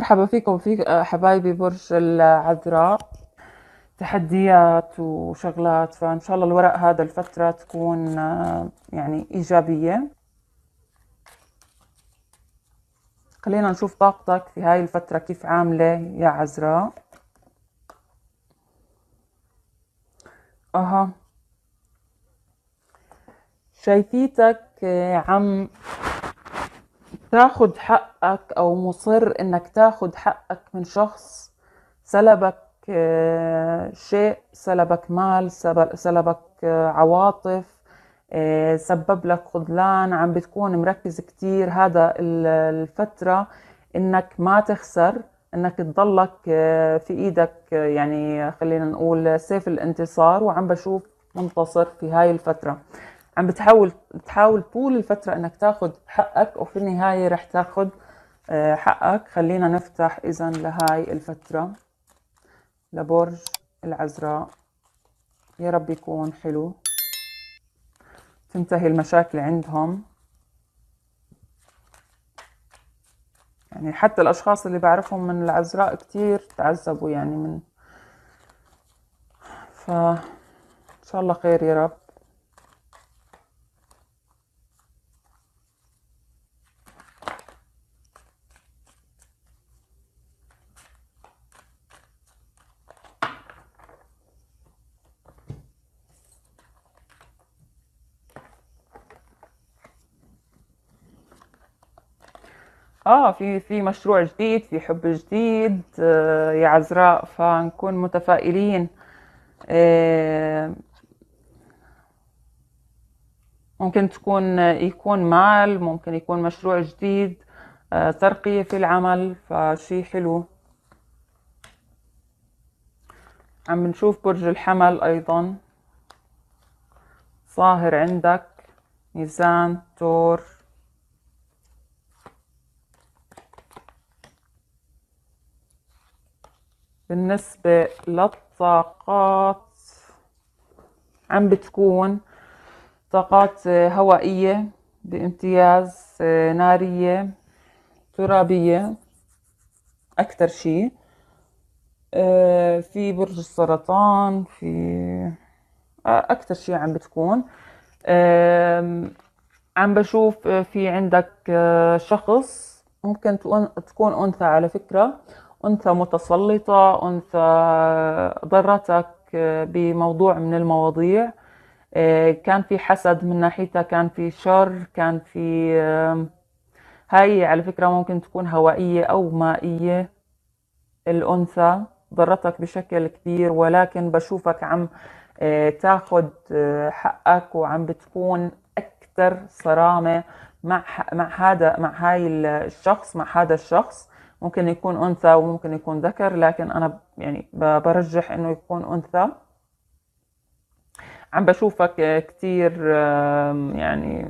مرحبا فيكم في آه، حبايبي برج العذراء تحديات وشغلات فإن شاء الله الورق هذا الفترة تكون آه، يعني إيجابية خلينا نشوف طاقتك في هاي الفترة كيف عاملة يا عذراء أها شايفيتك آه، عم تاخد حقك او مصر انك تاخد حقك من شخص سلبك آه، شيء سلبك مال سلبك آه، عواطف آه، سبب لك خذلان عم بتكون مركز كتير هذا الفترة انك ما تخسر انك تضلك في ايدك يعني خلينا نقول سيف الانتصار وعم بشوف منتصر في هاي الفترة عم بتحاول بتحاول طول الفترة انك تاخذ حقك وفي النهاية رح تاخذ آه، حقك خلينا نفتح اذا لهاي الفترة لبرج العذراء يا رب يكون حلو تنتهي المشاكل عندهم يعني حتى الأشخاص اللي بعرفهم من العذراء كتير تعذبوا يعني من ف إن شاء الله خير يا رب اه في في مشروع جديد في حب جديد آه يا عذراء فنكون متفائلين آه ممكن تكون يكون مال ممكن يكون مشروع جديد آه ترقية في العمل فشي حلو عم نشوف برج الحمل أيضا ظاهر عندك ميزان تور بالنسبة للطاقات عم بتكون طاقات هوائية بامتياز آه، نارية ترابية أكثر شيء آه، في برج السرطان في آه، أكثر شيء عم بتكون عم بشوف في عندك شخص ممكن تكون أنثى على فكرة أنثى متسلطة أنثى ضرتك آه، بموضوع من المواضيع آه، كان في حسد من ناحيتها كان في شر كان في هاي على فكرة ممكن تكون هوائية أو مائية الأنثى ضرتك بشكل كبير ولكن بشوفك عم آه، تاخد حقك وعم بتكون أكثر صرامة مع مع هذا مع هاي الشخص مع هذا الشخص ممكن يكون أنثى وممكن يكون ذكر لكن أنا يعني برجح إنه يكون أنثى عم بشوفك كتير يعني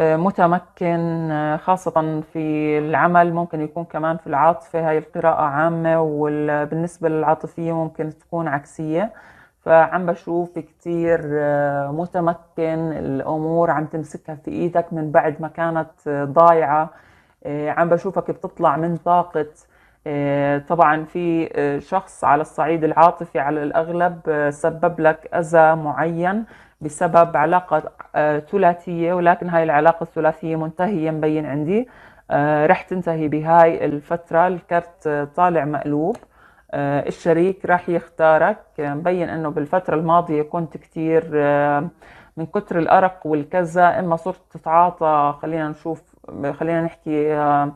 متمكن آه، خاصة في العمل ممكن يكون كمان في العاطفة هاي القراءة عامة وبالنسبة للعاطفية ممكن تكون عكسية فعم بشوف كتير آه، متمكن الأمور عم تمسكها في إيدك من بعد ما كانت آه، ضايعة آه، عم بشوفك بتطلع من طاقة آه، طبعا في آه، شخص على الصعيد العاطفي على الأغلب سبب لك أذى معين بسبب علاقة ثلاثية ولكن هاي العلاقة الثلاثية منتهية مبين عندي رح تنتهي بهاي الفترة الكرت طالع مقلوب الشريك راح يختارك مبين انه بالفترة الماضية كنت كتير من كتر الأرق والكذا إما صرت تتعاطى خلينا نشوف خلينا نحكي آه،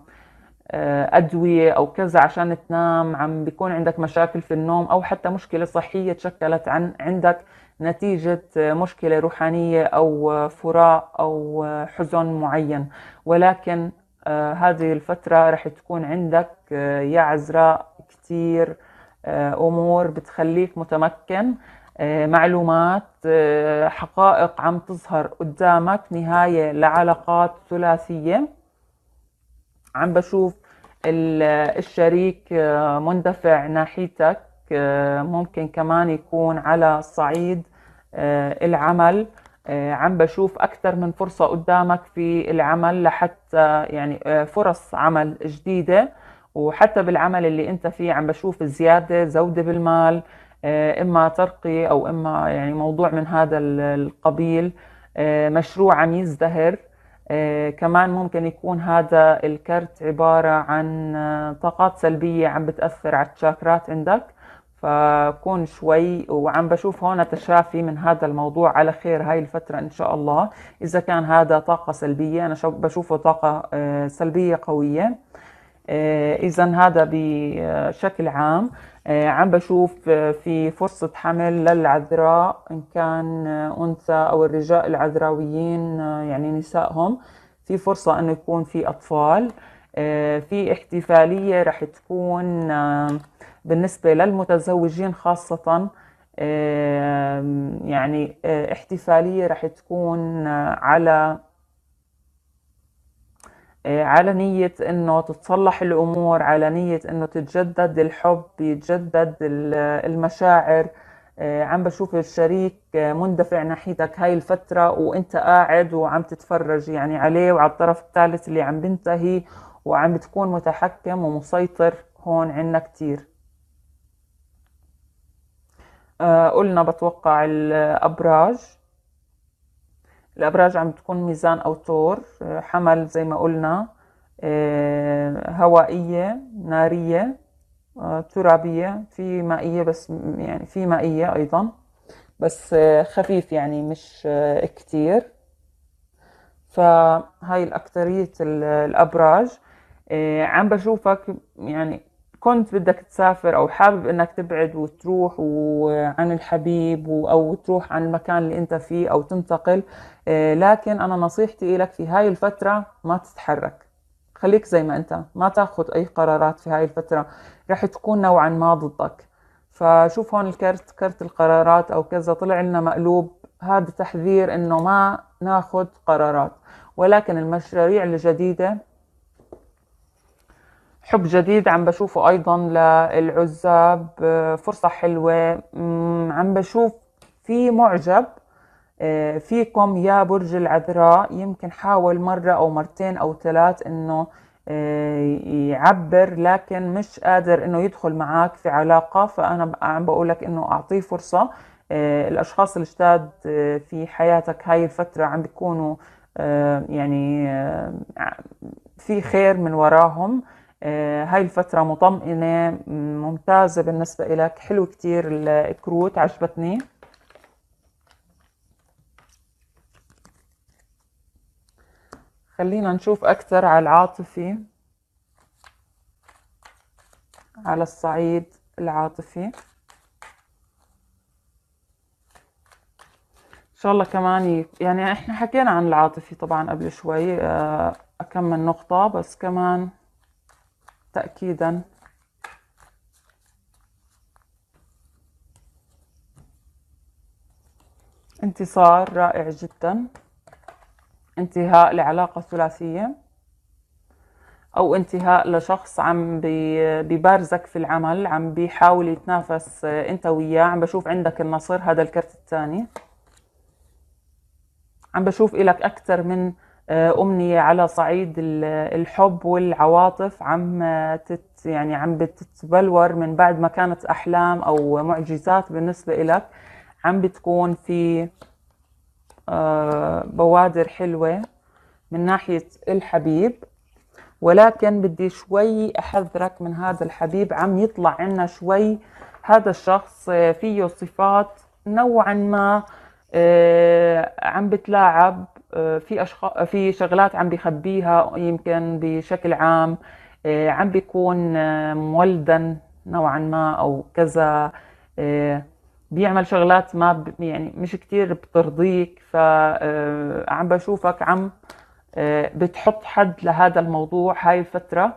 أدوية أو كذا عشان تنام عم بيكون عندك مشاكل في النوم أو حتى مشكلة صحية تشكلت عن عندك نتيجة آه، مشكلة روحانية أو آه، فراق أو حزن معين ولكن هذه الفترة رح تكون عندك يا عذراء كتير أمور بتخليك متمكن آه، معلومات آه، حقائق عم تظهر قدامك نهاية لعلاقات ثلاثية عم بشوف الشريك آه، مندفع ناحيتك ممكن كمان يكون على صعيد العمل عم بشوف أكثر من فرصة قدامك في العمل لحتى يعني فرص عمل جديدة وحتى بالعمل اللي أنت فيه عم بشوف زيادة زودة بالمال آه، اما ترقيه او اما يعني موضوع من هذا القبيل آه، مشروع عم يزدهر آه، كمان ممكن يكون هذا الكرت عباره عن طاقات سلبيه عم بتاثر على الشاكرات عندك فكون شوي وعم بشوف هون تشافي من هذا الموضوع على خير هاي الفترة إن شاء الله إذا كان هذا طاقة سلبية أنا بشوفه طاقة سلبية قوية آه، اذا هذا بشكل عام آه، عم بشوف آه، في فرصة حمل للعذراء إن كان أنثى أو الرجال العذراويين يعني نسائهم في فرصة أنه يكون في أطفال في احتفالية رح تكون بالنسبة للمتزوجين خاصة يعني احتفالية رح تكون على آه، على نية انه تتصلح الامور على نية انه تتجدد الحب يتجدد المشاعر آه، عم بشوف الشريك آه، مندفع ناحيتك هاي الفترة وانت قاعد وعم تتفرج يعني عليه وعلى الطرف الثالث اللي عم بنتهي وعم بتكون متحكم ومسيطر هون عنا كتير قلنا بتوقع الأبراج الأبراج عم تكون ميزان أو ثور آه، حمل زي ما قلنا آه، هوائية نارية آه، ترابية في مائية بس يعني في مائية أيضا بس خفيف يعني مش كتير فهاي الأكترية الأبراج عم بشوفك يعني كنت بدك تسافر او حابب انك تبعد وتروح عن الحبيب او تروح عن المكان اللي انت فيه او تنتقل آه، لكن انا نصيحتي لك في هاي الفتره ما تتحرك خليك زي ما انت ما تاخذ اي قرارات في هاي الفتره رح تكون نوعا ما ضدك فشوف هون الكرت كرت القرارات او كذا طلع لنا مقلوب هذا تحذير انه ما ناخذ قرارات ولكن المشاريع الجديده حب جديد عم بشوفه ايضا للعزاب فرصه حلوه عم بشوف في معجب آه، فيكم يا برج العذراء يمكن حاول مره او مرتين او ثلاث انه آه، يعبر لكن مش قادر انه يدخل معك في علاقه فانا عم بقول لك انه اعطيه فرصه آه، الاشخاص الجداد في حياتك هاي الفتره عم بيكونوا يعني في خير من وراهم آه، هاي الفترة مطمئنة ممتازة بالنسبة إلك حلو كتير الكروت عجبتني خلينا نشوف أكثر على العاطفي على الصعيد العاطفي إن شاء الله كمان يعني احنا حكينا عن العاطفي طبعا قبل شوي آه، أكمل من نقطة بس كمان تأكيدا انتصار رائع جدا انتهاء لعلاقة ثلاثية أو انتهاء لشخص عم ببارزك في العمل عم بيحاول يتنافس آه، أنت وياه عم بشوف عندك النصر هذا الكرت الثاني عم بشوف إلك أكثر من امنيه على صعيد الحب والعواطف عم تت يعني عم بتتبلور من بعد ما كانت احلام او معجزات بالنسبه لك عم بتكون في آه، بوادر حلوه من ناحيه الحبيب ولكن بدي شوي احذرك من هذا الحبيب عم يطلع عنا شوي هذا الشخص آه، فيه صفات نوعا ما آه، عم بتلاعب في أشخاص في شغلات عم بيخبيها يمكن بشكل عام آه، عم بيكون آه، مولدا نوعا ما او كذا آه، بيعمل شغلات ما يعني مش كتير بترضيك فعم بشوفك عم بتحط حد لهذا الموضوع هاي الفترة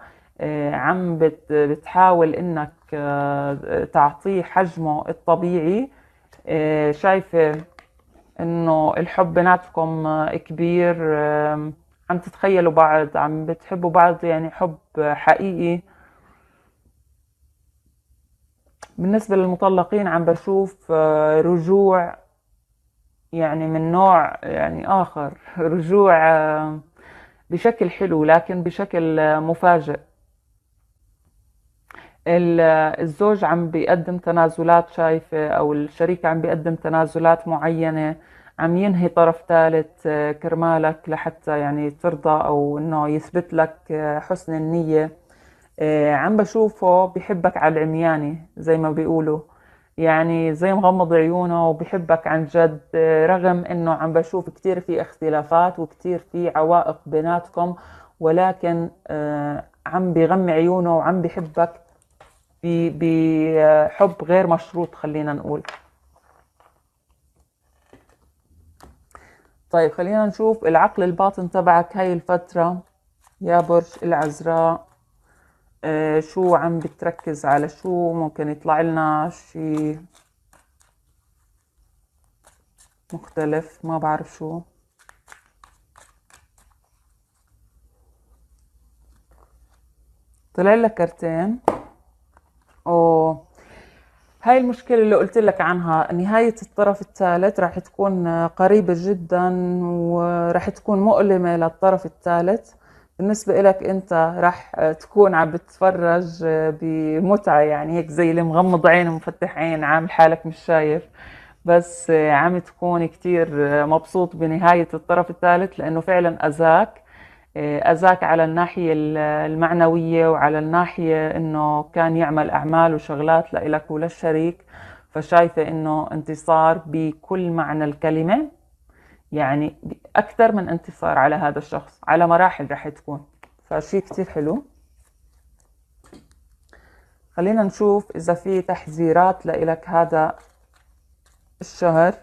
عم بتحاول انك تعطيه حجمه الطبيعي شايفة انه الحب بيناتكم كبير عم تتخيلوا بعض عم بتحبوا بعض يعني حب حقيقي بالنسبة للمطلقين عم بشوف آه، رجوع يعني من نوع يعني آخر رجوع بشكل حلو لكن بشكل مفاجئ الزوج عم بيقدم تنازلات شايفة أو الشريك عم بيقدم تنازلات معينة عم ينهي طرف ثالث آه، كرمالك لحتى يعني ترضى أو إنه يثبت لك آه، حسن النية آه، عم بشوفه بحبك على العمياني زي ما بيقولوا يعني زي مغمض عيونه وبحبك عن جد رغم انه عم بشوف كتير في اختلافات وكتير في عوائق بيناتكم ولكن عم بغمي عيونه وعم بحبك بحب غير مشروط خلينا نقول طيب خلينا نشوف العقل الباطن تبعك هاي الفترة يا برج العذراء آه، شو عم بتركز على شو ممكن يطلع لنا شي مختلف ما بعرف شو طلع لك كرتين و هاي المشكلة اللي قلت لك عنها نهاية الطرف الثالث راح تكون قريبة جدا وراح تكون مؤلمة للطرف الثالث بالنسبة لك أنت راح تكون عم بتتفرج بمتعة يعني هيك زي اللي مغمض عين ومفتح عين عامل حالك مش شايف بس عم تكون كتير مبسوط بنهاية الطرف الثالث لأنه فعلا أذاك آه، أزاك على الناحية المعنوية وعلى الناحية إنه كان يعمل أعمال وشغلات لإلك وللشريك فشايفة إنه انتصار بكل معنى الكلمة يعني أكثر من انتصار على هذا الشخص على مراحل رح تكون فشي كتير حلو خلينا نشوف إذا في تحذيرات لإلك هذا الشهر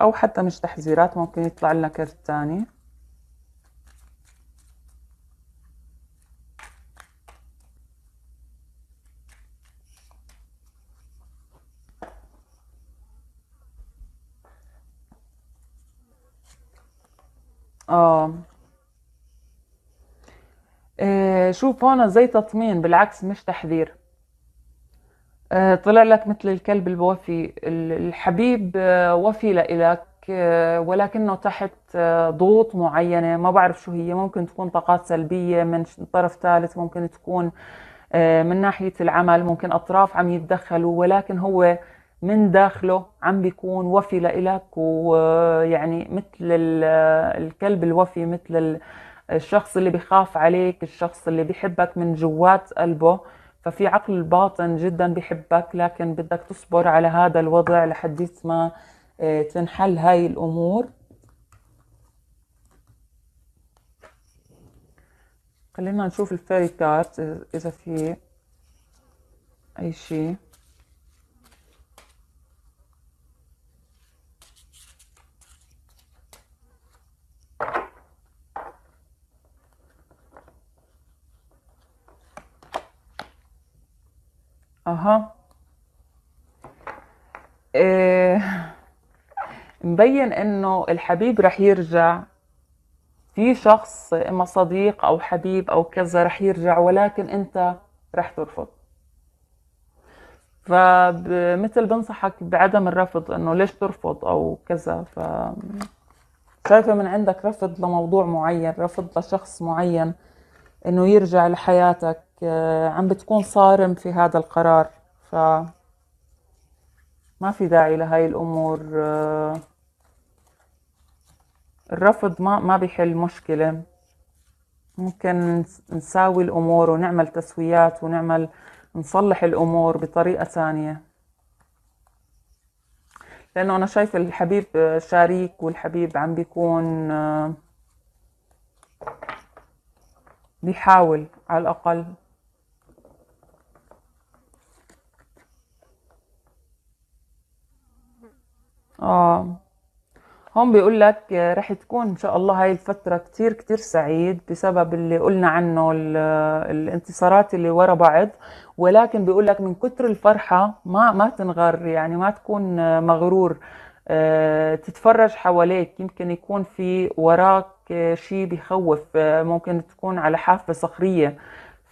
أو حتى مش تحذيرات ممكن يطلع لنا كرت تاني آه. آه. شوف هون زي تطمين بالعكس مش تحذير آه، طلع لك مثل الكلب الوفي الحبيب آه، وفي لإلك ولكنه تحت ضغوط معينة ما بعرف شو هي ممكن تكون طاقات سلبية من طرف ثالث ممكن تكون من ناحية العمل ممكن أطراف عم يتدخلوا ولكن هو من داخله عم بيكون وفي لإلك ويعني مثل الكلب الوفي مثل الشخص اللي بخاف عليك الشخص اللي بحبك من جوات قلبه ففي عقل باطن جدا بحبك لكن بدك تصبر على هذا الوضع لحديت ما آه، تنحل هاي الأمور خلينا نشوف الفيري كارت إذا في أي شيء مبين انه الحبيب رح يرجع في شخص اما صديق او حبيب او كذا رح يرجع ولكن انت رح ترفض فمثل بنصحك بعدم الرفض انه ليش ترفض او كذا ف شايفه من عندك رفض لموضوع معين رفض لشخص معين انه يرجع لحياتك آه، عم بتكون صارم في هذا القرار ف ما في داعي لهاي الامور آه، الرفض ما ما بيحل مشكلة ممكن نساوي الأمور ونعمل تسويات ونعمل نصلح الأمور بطريقة ثانية لأنه أنا شايف الحبيب شريك والحبيب عم بيكون آه، بيحاول على الأقل آه هون بيقول لك رح تكون ان شاء الله هاي الفتره كتير كتير سعيد بسبب اللي قلنا عنه الانتصارات اللي ورا بعض ولكن بيقول لك من كتر الفرحه ما ما تنغر يعني ما تكون مغرور آه، تتفرج حواليك يمكن يكون في وراك شيء بخوف آه، ممكن تكون على حافه صخريه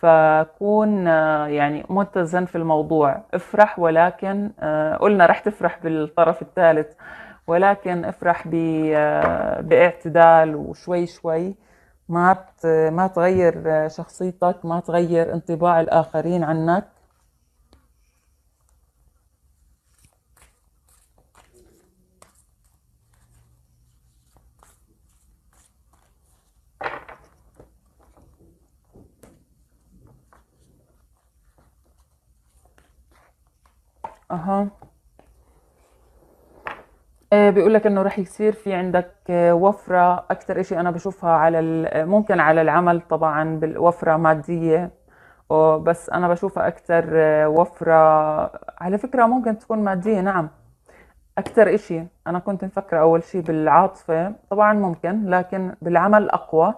فكون آه، يعني متزن في الموضوع افرح ولكن قلنا رح تفرح بالطرف الثالث ولكن افرح آه، باعتدال وشوي شوي ما ما تغير آه، شخصيتك ما تغير انطباع الآخرين عنك Uh-huh. آه، بيقول لك انه رح يصير في عندك آه، وفره اكثر شيء انا بشوفها على ممكن على العمل طبعا بالوفره ماديه بس انا بشوفها اكثر آه، وفره على فكره ممكن تكون ماديه نعم اكثر شيء انا كنت مفكره اول شيء بالعاطفه طبعا ممكن لكن بالعمل اقوى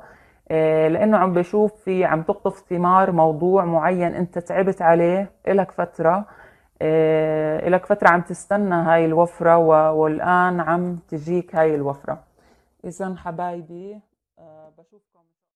لانه عم بشوف في عم تقطف ثمار موضوع معين انت تعبت عليه الك فتره آه، إلك فترة عم تستنى هاي الوفرة والآن عم تجيك هاي الوفرة إذا حبايبي آه، بشوف